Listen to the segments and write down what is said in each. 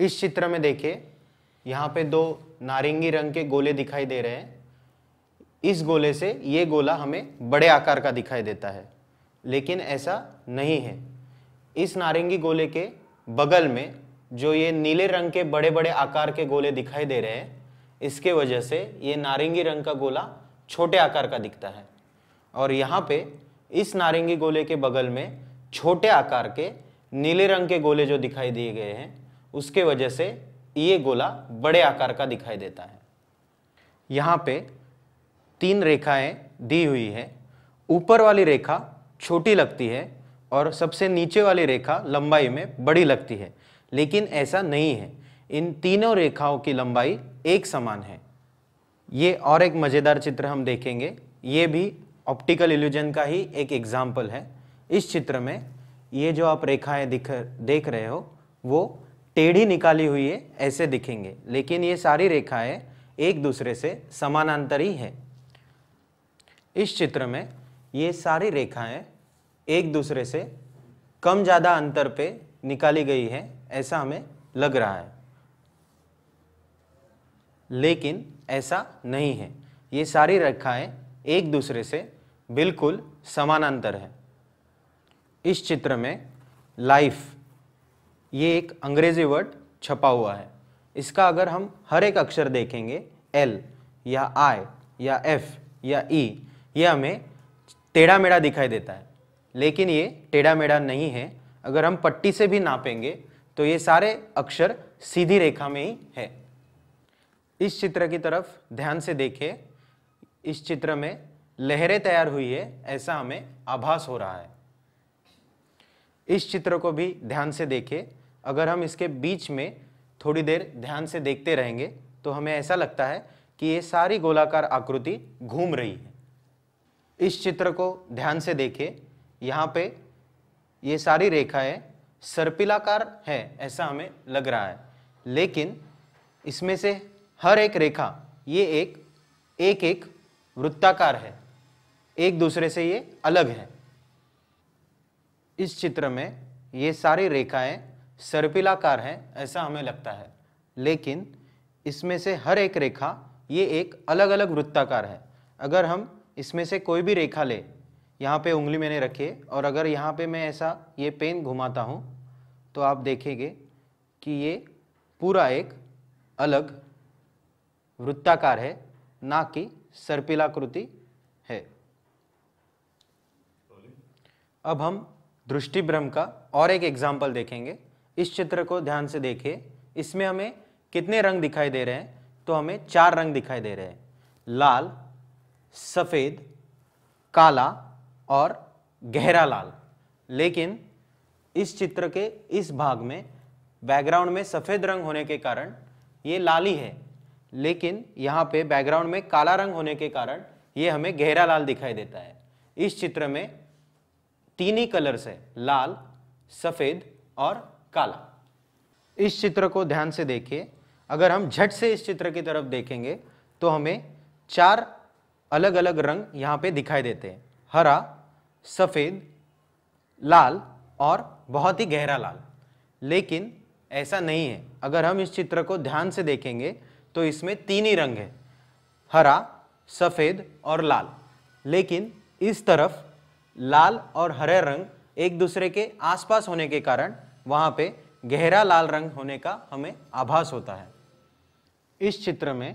इस चित्र में देखिए यहाँ पे दो नारंगी रंग के गोले दिखाई दे रहे हैं इस गोले से ये गोला हमें बड़े आकार का दिखाई देता है लेकिन ऐसा नहीं है इस नारंगी गोले के बगल में जो ये नीले रंग के बड़े बड़े आकार के गोले दिखाई दे रहे हैं इसके वजह से ये नारंगी रंग का गोला छोटे आकार का दिखता है और यहाँ पे इस नारंगी गोले के बगल में छोटे आकार के नीले रंग के गोले जो दिखाई दिए गए हैं उसके वजह से ये गोला बड़े आकार का दिखाई देता है यहाँ पे तीन रेखाएं दी हुई है ऊपर वाली रेखा छोटी लगती है और सबसे नीचे वाली रेखा लंबाई में बड़ी लगती है लेकिन ऐसा नहीं है इन तीनों रेखाओं की लंबाई एक समान है ये और एक मज़ेदार चित्र हम देखेंगे ये भी ऑप्टिकल इल्यूजन का ही एक एग्जाम्पल है इस चित्र में ये जो आप रेखाएं दिख देख रहे हो वो टेढ़ी निकाली हुई है ऐसे दिखेंगे लेकिन ये सारी रेखाएं एक दूसरे से समानांतर ही है इस चित्र में ये सारी रेखाएं एक दूसरे से कम ज़्यादा अंतर पे निकाली गई है ऐसा हमें लग रहा है लेकिन ऐसा नहीं है ये सारी रेखाएं एक दूसरे से बिल्कुल समानांतर है इस चित्र में लाइफ ये एक अंग्रेज़ी वर्ड छपा हुआ है इसका अगर हम हर एक अक्षर देखेंगे एल या आई या एफ या ई e, ये हमें टेढ़ा मेढ़ा दिखाई देता है लेकिन ये टेढ़ा मेढ़ा नहीं है अगर हम पट्टी से भी नापेंगे तो ये सारे अक्षर सीधी रेखा में ही है इस चित्र की तरफ ध्यान से देखें इस चित्र में लहरें तैयार हुई है ऐसा हमें आभास हो रहा है इस चित्र को भी ध्यान से देखें अगर हम इसके बीच में थोड़ी देर ध्यान से देखते रहेंगे तो हमें ऐसा लगता है कि ये सारी गोलाकार आकृति घूम रही है इस चित्र को ध्यान से देखे यहाँ पे ये सारी रेखाएं सर्पिलाकार है ऐसा हमें लग रहा है लेकिन इसमें से हर एक रेखा ये एक एक एक वृत्ताकार है एक दूसरे से ये अलग है इस चित्र में ये सारी रेखाएं सर्पिलाकार है ऐसा हमें लगता है लेकिन इसमें से हर एक रेखा ये एक अलग अलग वृत्ताकार है अगर हम इसमें से कोई भी रेखा ले यहाँ पे उंगली मैंने रखी और अगर यहाँ पे मैं ऐसा ये पेन घुमाता हूँ तो आप देखेंगे कि ये पूरा एक अलग वृत्ताकार है ना कि सर्पिलाकृति है अब हम दृष्टिभ्रम का और एक एग्जाम्पल देखेंगे इस चित्र को ध्यान से देखें इसमें हमें कितने रंग दिखाई दे रहे हैं तो हमें चार रंग दिखाई दे रहे हैं लाल सफ़ेद काला और गहरा लाल लेकिन इस चित्र के इस भाग में बैकग्राउंड में सफ़ेद रंग होने के कारण ये लाली है लेकिन यहाँ पे बैकग्राउंड में काला रंग होने के कारण ये हमें गहरा लाल दिखाई देता है इस चित्र में तीन ही कलर्स है लाल सफ़ेद और काला इस चित्र को ध्यान से देखिए अगर हम झट से इस चित्र की तरफ देखेंगे तो हमें चार अलग अलग रंग यहाँ पे दिखाई देते हैं हरा सफ़ेद लाल और बहुत ही गहरा लाल लेकिन ऐसा नहीं है अगर हम इस चित्र को ध्यान से देखेंगे तो इसमें तीन ही रंग है हरा सफ़ेद और लाल लेकिन इस तरफ लाल और हरे रंग एक दूसरे के आसपास होने के कारण वहाँ पे गहरा लाल रंग होने का हमें आभास होता है इस चित्र में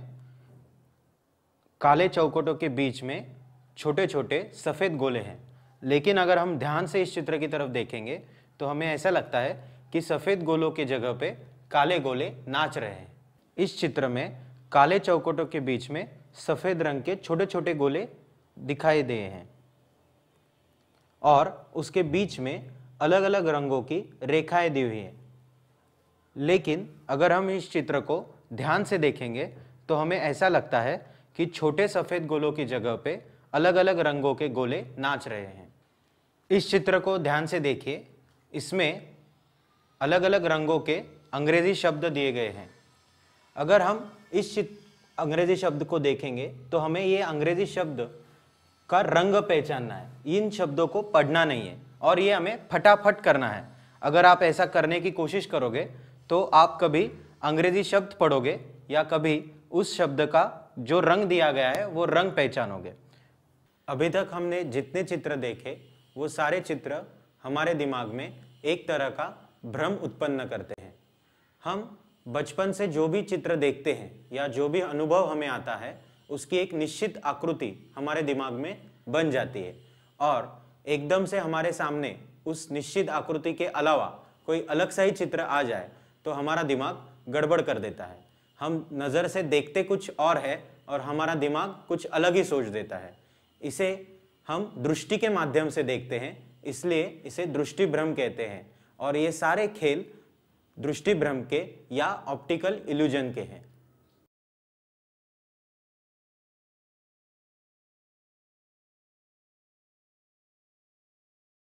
काले चौकटों के बीच में छोटे छोटे सफ़ेद गोले हैं लेकिन अगर हम ध्यान से इस चित्र की तरफ देखेंगे तो हमें ऐसा लगता है कि सफ़ेद गोलों के जगह पे काले गोले नाच रहे हैं इस चित्र में काले चौकटों के बीच में सफ़ेद रंग के छोटे छोटे गोले दिखाई दिए हैं और उसके बीच में अलग अलग रंगों की रेखाएं दी हुई हैं लेकिन अगर हम इस चित्र को ध्यान से देखेंगे तो हमें ऐसा लगता है कि छोटे सफ़ेद गोलों की जगह पे अलग अलग रंगों के गोले नाच रहे हैं इस चित्र को ध्यान से देखिए इसमें अलग अलग रंगों के अंग्रेजी शब्द दिए गए हैं अगर हम इस अंग्रेजी शब्द को देखेंगे तो हमें ये अंग्रेजी शब्द का रंग पहचानना है इन शब्दों को पढ़ना नहीं है और ये हमें फटाफट करना है अगर आप ऐसा करने की कोशिश करोगे तो आप कभी अंग्रेजी शब्द पढ़ोगे या कभी उस शब्द का जो रंग दिया गया है वो रंग पहचानोगे अभी तक हमने जितने चित्र देखे वो सारे चित्र हमारे दिमाग में एक तरह का भ्रम उत्पन्न करते हैं हम बचपन से जो भी चित्र देखते हैं या जो भी अनुभव हमें आता है उसकी एक निश्चित आकृति हमारे दिमाग में बन जाती है और एकदम से हमारे सामने उस निश्चित आकृति के अलावा कोई अलग सा ही चित्र आ जाए तो हमारा दिमाग गड़बड़ कर देता है हम नज़र से देखते कुछ और है और हमारा दिमाग कुछ अलग ही सोच देता है इसे हम दृष्टि के माध्यम से देखते हैं इसलिए इसे दृष्टि भ्रम कहते हैं और ये सारे खेल दृष्टि भ्रम के या ऑप्टिकल इल्यूजन के हैं